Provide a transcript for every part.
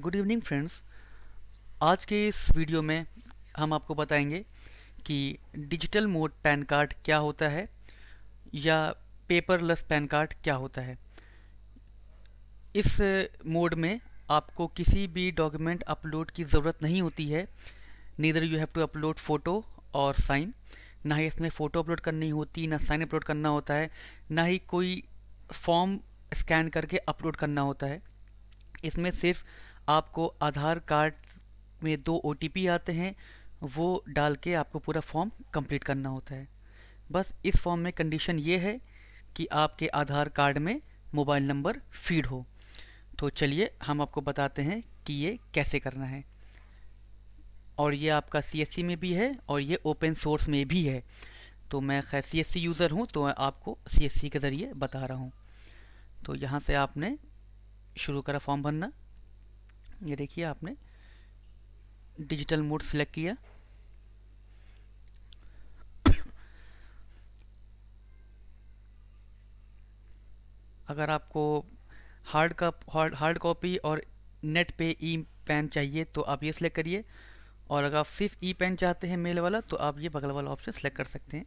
good evening friends आज के इस वीडियो में हम आपको बताएंगे कि डिजिटल मोड पैन कार्ड क्या होता है या पेपरलेस पैन कार्ड क्या होता है इस मोड में आपको किसी भी डॉक्यूमेंट अपलोड की ज़रूरत नहीं होती है neither you have to upload photo और साइन ना ही इसमें फ़ोटो अपलोड करनी होती ना साइन अपलोड करना होता है ना ही कोई फॉर्म स्कैन करके अपलोड करना होता है इसमें सिर्फ आपको आधार कार्ड में दो ओ आते हैं वो डाल के आपको पूरा फॉर्म कंप्लीट करना होता है बस इस फॉर्म में कंडीशन ये है कि आपके आधार कार्ड में मोबाइल नंबर फीड हो तो चलिए हम आपको बताते हैं कि ये कैसे करना है और ये आपका सी में भी है और ये ओपन सोर्स में भी है तो मैं खैर सी यूज़र हूँ तो आपको सी के ज़रिए बता रहा हूँ तो यहाँ से आपने शुरू करा फॉर्म भरना ये देखिए आपने डिजिटल मोड सेलेक्ट किया अगर आपको हार्ड का हार्ड कॉपी और नेट पे ई पेन चाहिए तो आप ये सिलेक्ट करिए और अगर आप सिर्फ ई पेन चाहते हैं मेल वाला तो आप ये बगल वाला ऑप्शन सेलेक्ट कर सकते हैं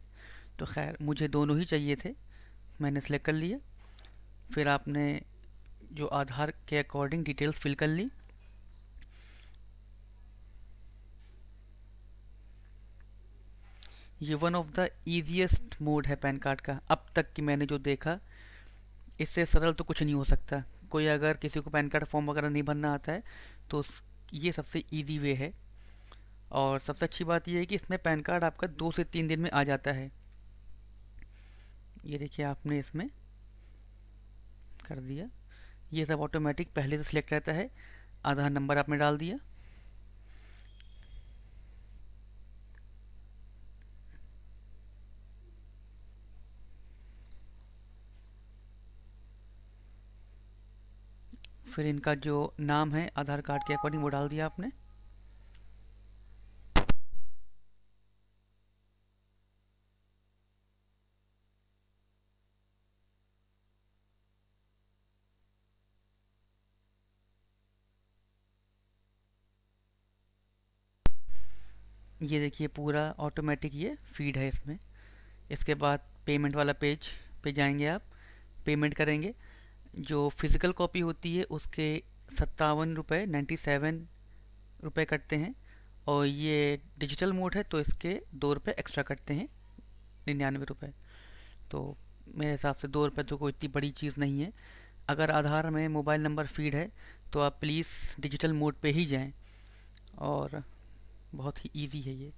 तो खैर मुझे दोनों ही चाहिए थे मैंने सेलेक्ट कर लिया फिर आपने जो आधार के अकॉर्डिंग डिटेल्स फिल कर ली ये one of the easiest mode है पैन कार्ड का अब तक कि मैंने जो देखा इससे सरल तो कुछ नहीं हो सकता कोई अगर किसी को पैन कार्ड फॉर्म वगैरह नहीं भरना आता है तो ये सबसे ईजी वे है और सबसे अच्छी बात यह है कि इसमें पैन कार्ड आपका दो से तीन दिन में आ जाता है ये देखिए आपने इसमें कर दिया ये सब ऑटोमेटिक पहले से सिलेक्ट रहता है आधार नंबर आपने डाल दिया फिर इनका जो नाम है आधार कार्ड के अकॉर्डिंग वो डाल दिया आपने ये देखिए पूरा ऑटोमेटिक ये फीड है इसमें इसके बाद पेमेंट वाला पेज पे जाएंगे आप पेमेंट करेंगे जो फिज़िकल कॉपी होती है उसके सत्तावन रुपये नाइन्टी सेवन रुपये कटते हैं और ये डिजिटल मोड है तो इसके दो रुपये एक्स्ट्रा कटते हैं निन्यानवे रुपये तो मेरे हिसाब से दो रुपये तो कोई इतनी बड़ी चीज़ नहीं है अगर आधार में मोबाइल नंबर फीड है तो आप प्लीज़ डिजिटल मोड पे ही जाएं और बहुत ही इजी है ये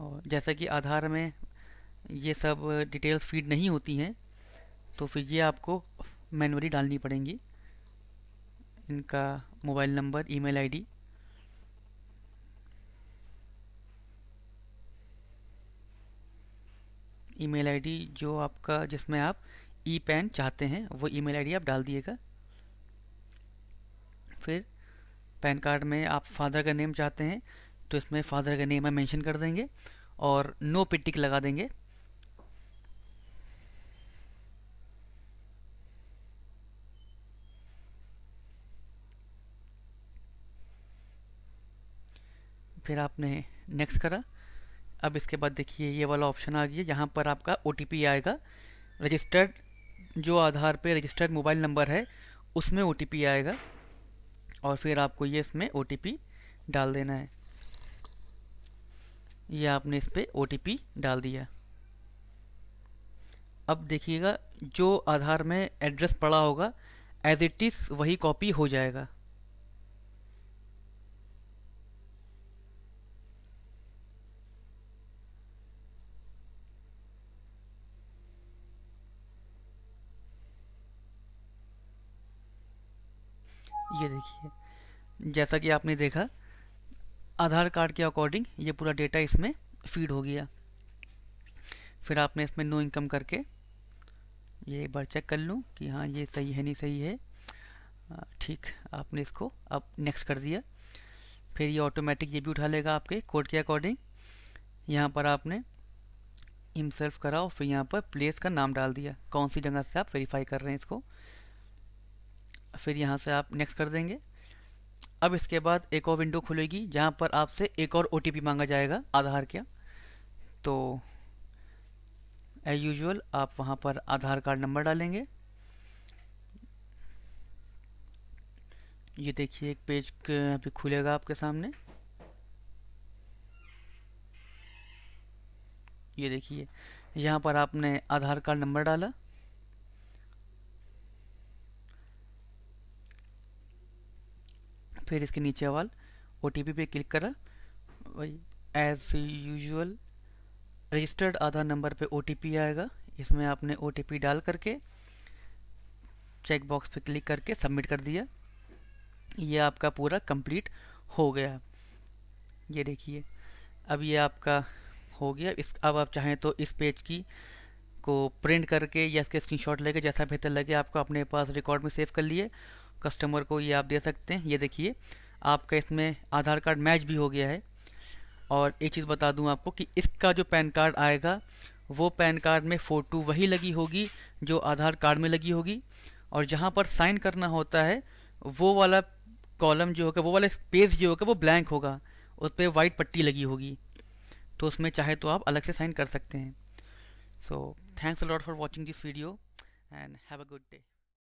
और जैसा कि आधार में ये सब डिटेल्स फीड नहीं होती हैं तो फिर ये आपको मैनुअली डालनी पड़ेंगी इनका mobile number email ID email ID जो आपका जिसमें आप ई पैन चाहते हैं वो ईमेल आईडी आप डाल दिएगा फिर पैन कार्ड में आप फादर का नेम चाहते हैं तो इसमें फादर का नेम आप मेंशन कर देंगे और नो पिटिक लगा देंगे फिर आपने नेक्स्ट करा अब इसके बाद देखिए ये वाला ऑप्शन आ गया यहाँ पर आपका ओ आएगा रजिस्टर्ड जो आधार पे रजिस्टर्ड मोबाइल नंबर है उसमें ओ आएगा और फिर आपको ये इसमें ओ डाल देना है ये आपने इस पर ओ डाल दिया अब देखिएगा जो आधार में एड्रेस पड़ा होगा एज इट इज़ वही कॉपी हो जाएगा ये देखिए जैसा कि आपने देखा आधार कार्ड के अकॉर्डिंग ये पूरा डेटा इसमें फीड हो गया फिर आपने इसमें नो इनकम करके ये एक बार चेक कर लूँ कि हाँ ये सही है नहीं सही है ठीक आपने इसको अब नेक्स्ट कर दिया फिर ये ऑटोमेटिक ये भी उठा लेगा आपके कोड के अकॉर्डिंग यहाँ पर आपने हिमसेल्फ करा और फिर यहाँ पर प्लेस का नाम डाल दिया कौन सी जगह से आप वेरीफाई कर रहे हैं इसको फिर यहाँ से आप नेक्स्ट कर देंगे अब इसके बाद एक और विंडो खुलेगी जहाँ पर आपसे एक और ओ मांगा जाएगा आधार का तो एज यूजल आप वहाँ पर आधार कार्ड नंबर डालेंगे ये देखिए एक पेज अभी खुलेगा आपके सामने ये देखिए यहाँ पर आपने आधार कार्ड नंबर डाला फिर इसके नीचे वाल ओ पे क्लिक करा वही as usual registered Aadhaar number पे ओ आएगा इसमें आपने ओ डाल करके चेक बॉक्स पे क्लिक करके सबमिट कर दिया ये आपका पूरा कंप्लीट हो गया ये देखिए अब ये आपका हो गया इस अब आप चाहें तो इस पेज की को प्रिंट करके या इसके स्क्रीनशॉट लेके जैसा बेहतर लगे आपको अपने पास रिकॉर्ड में सेव कर लिए कस्टमर को ये आप दे सकते हैं ये देखिए आपका इसमें आधार कार्ड मैच भी हो गया है और एक चीज़ बता दूं आपको कि इसका जो पैन कार्ड आएगा वो पैन कार्ड में फ़ोटो वही लगी होगी जो आधार कार्ड में लगी होगी और जहाँ पर साइन करना होता है वो वाला कॉलम जो होगा वो वाला स्पेस जो होगा वो ब्लैंक होगा उस पर वाइट पट्टी लगी होगी तो उसमें चाहे तो आप अलग से साइन कर सकते हैं so thanks lot for watching this video and have a good day